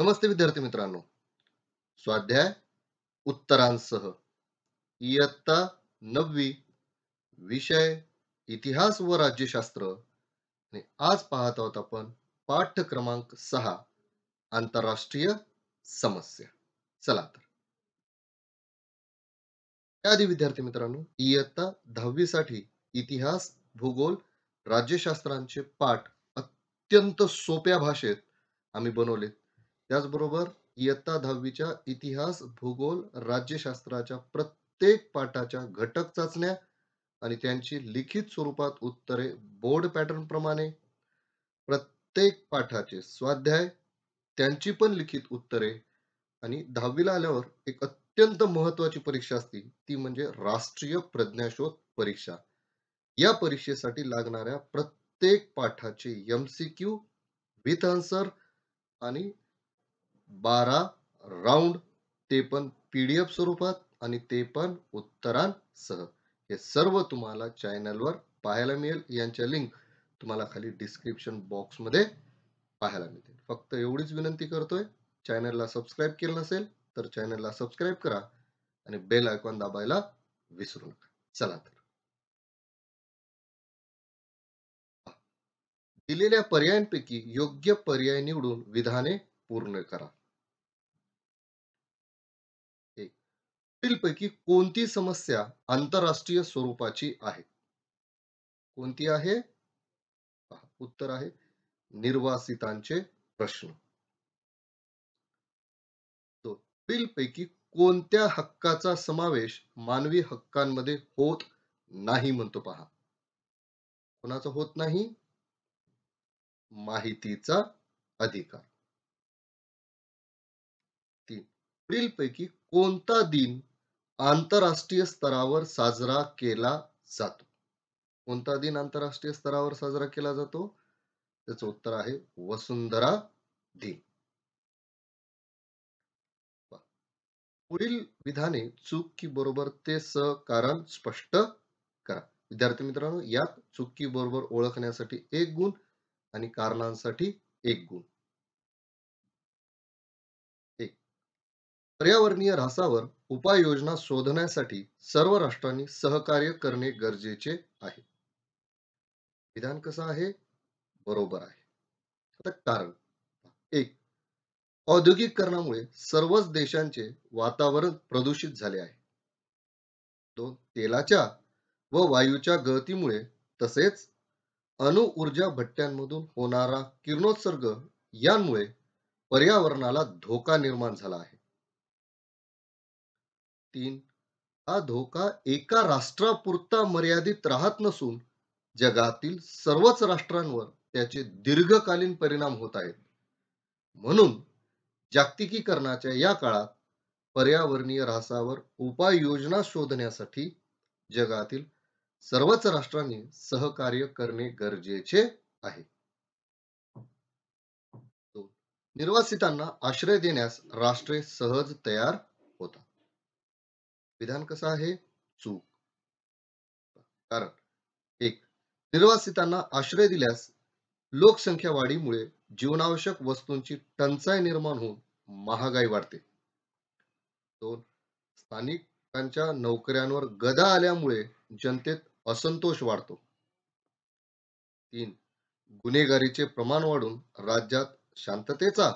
नमस्ते विद्यार्थी मित्रांनो स्वाध्याय उत्तरांसह इयत्ता नववी विषय इतिहास व राज्यशास्त्र आणि आज पाहत आहोत आपण पाठ क्रमांक सहा आंतरराष्ट्रीय समस्या चला तर त्याआधी विद्यार्थी मित्रांनो इयत्ता दहावीसाठी इतिहास भूगोल राज्यशास्त्रांचे पाठ अत्यंत सोप्या भाषेत आम्ही बनवले त्याचबरोबर इयत्ता दहावीच्या इतिहास भूगोल राज्यशास्त्राच्या प्रत्येक पाठाच्या घटक चाचण्या आणि त्यांची लिखित स्वरूपात उत्तरे बोर्ड पॅटर्न प्रमाणे प्रत्येक पाठाचे स्वाध्याय त्यांची पण लिखित उत्तरे आणि दहावीला आल्यावर एक अत्यंत महत्वाची परीक्षा असते ती म्हणजे राष्ट्रीय प्रज्ञाशोध परीक्षा या परीक्षेसाठी लागणाऱ्या प्रत्येक पाठाचे क्यू विथ आन्सर आणि बारा राऊंड ते पण पीडीएफ स्वरूपात आणि ते पण उत्तरांसह हे सर्व तुम्हाला चॅनलवर पाहायला मिळेल यांच्या लिंक तुम्हाला खाली डिस्क्रिप्शन बॉक्समध्ये पाहायला मिळेल फक्त एवढीच विनंती करतोय चॅनलला सबस्क्राईब केलं नसेल तर चॅनलला सबस्क्राईब करा आणि बेल आयकॉन दाबायला विसरू नका चला तर दिलेल्या पर्यायांपैकी योग्य पर्याय निवडून विधाने पूर्ण करा पैकी कोणती समस्या आंतरराष्ट्रीय स्वरूपाची आहे कोणती आहे उत्तर आहे निर्वासितांचे प्रश्न पैकी कोणत्या हक्काचा समावेश मानवी हक्कांमध्ये होत नाही म्हणतो पहा कोणाचा होत नाही माहितीचा अधिकार तीन पैकी कोणता दिन आंतरराष्ट्रीय स्तरावर साजरा केला जातो कोणता दिन आंतरराष्ट्रीय स्तरावर साजरा केला जातो त्याचं उत्तर आहे वसुंधरा दिन पुढील विधाने चूक की बरोबर ते स कारण स्पष्ट करा विद्यार्थी मित्रांनो यात चूक की बरोबर ओळखण्यासाठी एक गुण आणि कारणांसाठी एक गुण पर्यावरणीय रासावर उपाययोजना शोधण्यासाठी सर्व राष्ट्रांनी सहकार्य करणे गरजेचे आहे विधान कसं आहे बरोबर आहे आता कारण एक औद्योगिकरणामुळे सर्वच देशांचे वातावरण प्रदूषित झाले आहे दोन तेलाच्या व वायूच्या गळतीमुळे तसेच अणुऊर्जा भट्ट्यांमधून होणारा किरणोत्सर्ग यांमुळे पर्यावरणाला धोका निर्माण झाला आहे तीन हा धोका एका राष्ट्रापुरता मर्यादित राहत नसून जगातील सर्वच राष्ट्रांवर त्याचे दीर्घकालीन परिणाम होत आहेत म्हणून जागतिकीकरणाच्या या काळात पर्यावरणीय राहसावर उपाययोजना शोधण्यासाठी जगातील सर्वच राष्ट्रांनी सहकार्य करणे गरजेचे आहे निर्वासितांना आश्रय देण्यास राष्ट्रे सहज तयार विधान कसं आहे चूक कारण एक निर्वासितांना आश्रय दिल्यास लोकसंख्या वाढीमुळे जीवनावश्यक वस्तूंची टंचाई निर्माण होऊन महागाई वाढते दोन स्थानिकांच्या नोकऱ्यांवर गदा आल्यामुळे जनतेत असंतोष वाढतो तीन गुन्हेगारीचे प्रमाण वाढून राज्यात शांततेचा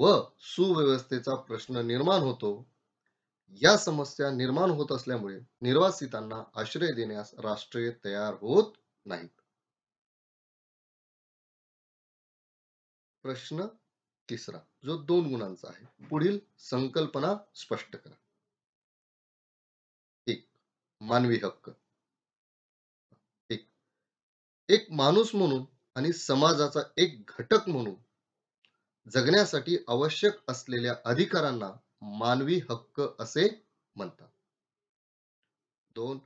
व सुव्यवस्थेचा प्रश्न निर्माण होतो या समस्या निर्माण होत असल्यामुळे निर्वासितांना आश्रय देण्यास राष्ट्रे तयार होत नाहीत प्रश्न तिसरा जो दोन गुणांचा आहे पुढील संकल्पना स्पष्ट करा एक मानवी हक्क एक एक माणूस म्हणून आणि समाजाचा एक घटक म्हणून जगण्यासाठी आवश्यक असलेल्या अधिकारांना मानवी हक्क असे म्हणतात दोन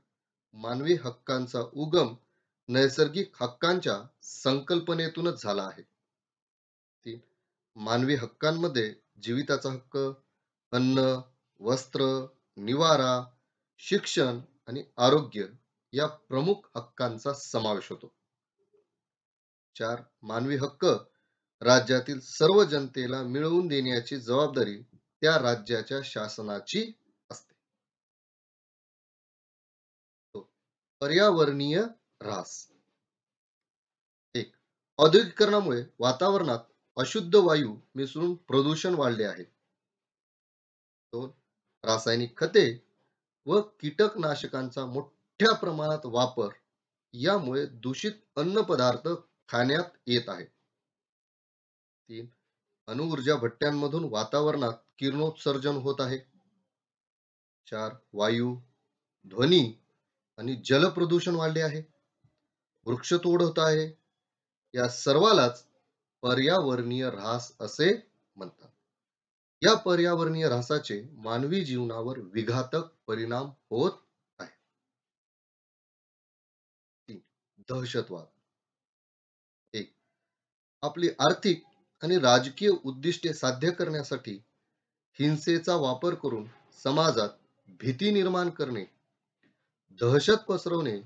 मानवी हक्कांचा उगम नैसर्गिक हक्कांच्या संकल्पनेतूनच झाला आहे तीन मानवी हक्कांमध्ये जीविताचा हक्क अन्न वस्त्र निवारा शिक्षण आणि आरोग्य या प्रमुख हक्कांचा समावेश होतो चार मानवी हक्क राज्यातील सर्व जनतेला मिळवून देण्याची जबाबदारी त्या राज्याच्या शासनाची असते पर्यावरणीय ऱ्हास एक औद्योगिकरणामुळे वातावरणात अशुद्ध वायू मिसळून प्रदूषण वाढले आहे दोन रासायनिक खते व कीटकनाशकांचा मोठ्या प्रमाणात वापर यामुळे दूषित अन्न पदार्थ खाण्यात येत आहे तीन अणुऊर्जा भट्ट्यांमधून वातावरणात किरणोत्सर्जन होत आहे चार वायू ध्वनी आणि जलप्रदूषण वाढले आहे वृक्षतोड होत आहे या सर्वालाच पर्यावरणीय ऱ्हास असे म्हणतात या पर्यावरणीय ऱ्हासाचे मानवी जीवनावर विघातक परिणाम होत आहे दहशतवाद एक आपली आर्थिक आणि राजकीय उद्दिष्टे साध्य करण्यासाठी हिंसेचा वापर करून समाजात भीती निर्माण करणे दहशत पसरवणे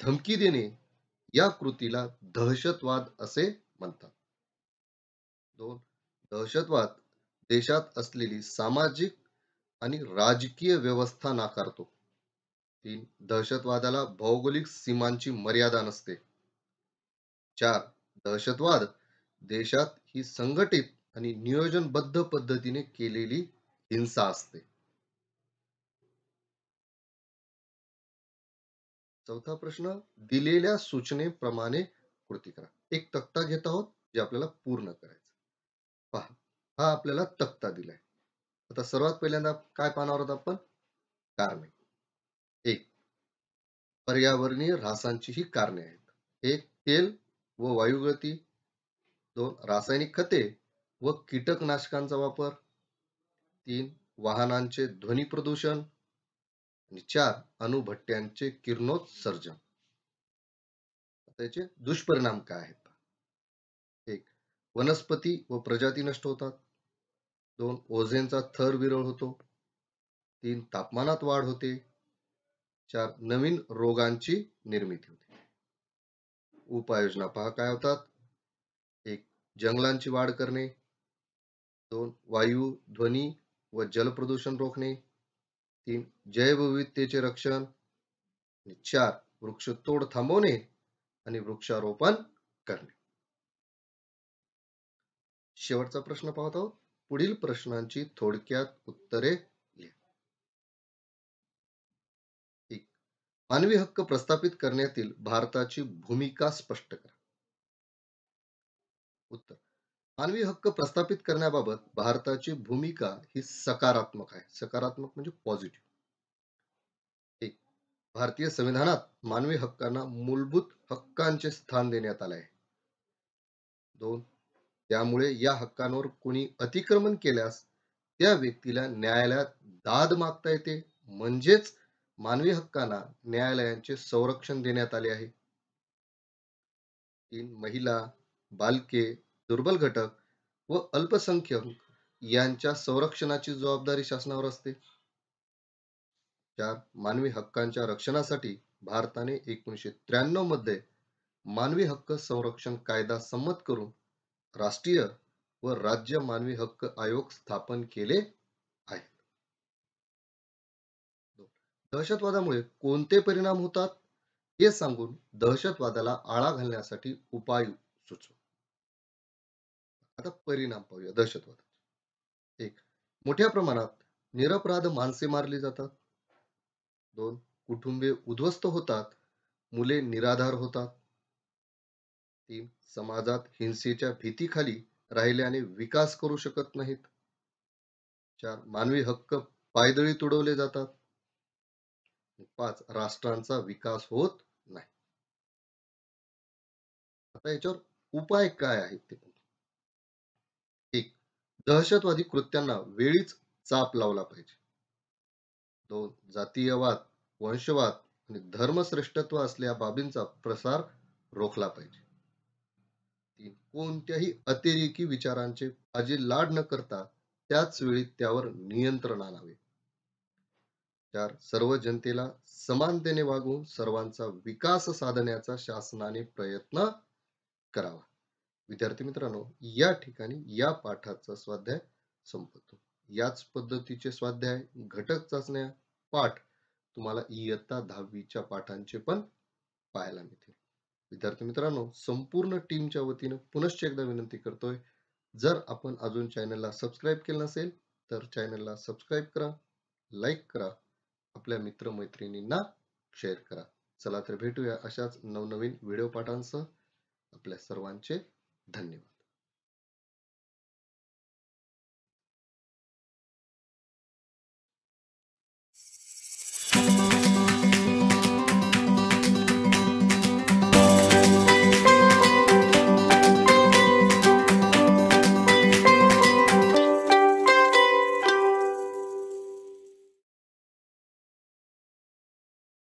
धमकी देणे या कृतीला दहशतवाद असे म्हणतात दोन दहशतवाद देशात असलेली सामाजिक आणि राजकीय व्यवस्था नाकारतो तीन दहशतवादाला भौगोलिक सीमांची मर्यादा नसते चार दहशतवाद देशात ही संघटित आणि नियोजनबद्ध पद्धतीने केलेली हिंसा असते चौथा प्रश्न दिलेल्या सूचनेप्रमाणे कृती करा एक तक्ता घेत आहोत जे आपल्याला पूर्ण करायचं पहा हा आपल्याला तक्ता दिलाय आता सर्वात पहिल्यांदा काय पाहणार आहोत आपण कारणे एक पर्यावरणीय रासांची ही कारणे आहेत एक तेल व वायुगती दोन रासायनिक खते व कीटकनाशकांचा वापर तीन वाहनांचे ध्वनी प्रदूषण आणि चार अणुभट्ट्यांचे किरणोत्सर्जन त्याचे दुष्परिणाम काय आहेत एक वनस्पती व प्रजाती नष्ट होतात दोन ओझेनचा थर विरळ होतो तीन तापमानात वाढ होते चार नवीन रोगांची निर्मिती होते उपाययोजना पहा काय होतात एक जंगलांची वाढ करणे दोन वायू ध्वनी व जल प्रदूषण रोखणे तीन जैवविविधतेचे रक्षण चार वृक्षतोड थांबवणे आणि वृक्षारोपण करणे शेवटचा प्रश्न पाहत पुढील प्रश्नांची थोडक्यात उत्तरे मानवी हक्क प्रस्थापित करण्यातील भारताची भूमिका स्पष्ट करा उत्तर मानवी हक्क प्रस्थापित करण्याबाबत भारताची भूमिका ही सकारात्मक आहे सकारात्मक म्हणजे पॉझिटिव्ह भारतीय संविधानात मानवी हक्कांना मूलभूत हक्कांचे स्थान देण्यात आले आहे दोन त्यामुळे या हक्कांवर कोणी अतिक्रमण केल्यास त्या व्यक्तीला न्यायालयात दाद मागता येते म्हणजेच मानवी हक्कांना न्यायालयांचे संरक्षण देण्यात आले आहे तीन महिला बालके दुर्बल घटक व अल्पसंख्यक यांच्या संरक्षणाची जबाबदारी शासनावर असते चार मानवी हक्कांच्या रक्षणासाठी भारताने एकोणीशे त्र्याण्णव मध्ये मानवी हक्क संरक्षण कायदा संमत करून राष्ट्रीय व राज्य मानवी हक्क आयोग स्थापन केले आहे दहशतवादामुळे कोणते परिणाम होतात हे सांगून दहशतवादाला आळा घालण्यासाठी उपाय सुचव आता परिणाम पाहूया दहशतवाद एक मोठ्या प्रमाणात निरपराध माणसे मारले जातात दोन कुटुंबे उद्ध्वस्त होतात मुले निराधार होतात तीन समाजात हिंसेच्या भीतीखाली राहिल्याने विकास करू शकत नाहीत चार मानवी हक्क पायदळी तुडवले जातात पाच राष्ट्रांचा विकास होत नाही आता याच्यावर उपाय काय आहेत ते दहशतवादी कृत्यांना वेळीच चाप लावला पाहिजे दोन जातीयवाद वंशवाद आणि धर्मश्रेष्ठत्व असल्या बाबींचा प्रसार रोखला पाहिजे तीन कोणत्याही अतिरेकी विचारांचे अजी लाड न करता त्याच वेळी त्यावर नियंत्रण आणावे चार सर्व जनतेला समानतेने वागून सर्वांचा विकास साधण्याचा शासनाने प्रयत्न करावा विद्यार्थी मित्रांनो या ठिकाणी या पाठाचा स्वाध्याय संपतो याच पद्धतीचे स्वाध्याय घटक चाचण्या पाठ तुम्हाला इयत्ता दहावीच्या पाठांचे पण पाहायला मिळतील विद्यार्थी मित्रांनो संपूर्ण टीमच्या वतीनं पुनश्च एकदा विनंती करतोय जर आपण अजून चॅनलला सबस्क्राईब केलं नसेल तर चॅनलला सबस्क्राईब करा लाईक करा आपल्या मित्रमैत्रिणींना शेअर करा चला तर भेटूया अशाच नवनवीन व्हिडिओ पाठांसह आपल्या सर्वांचे धन्यवाद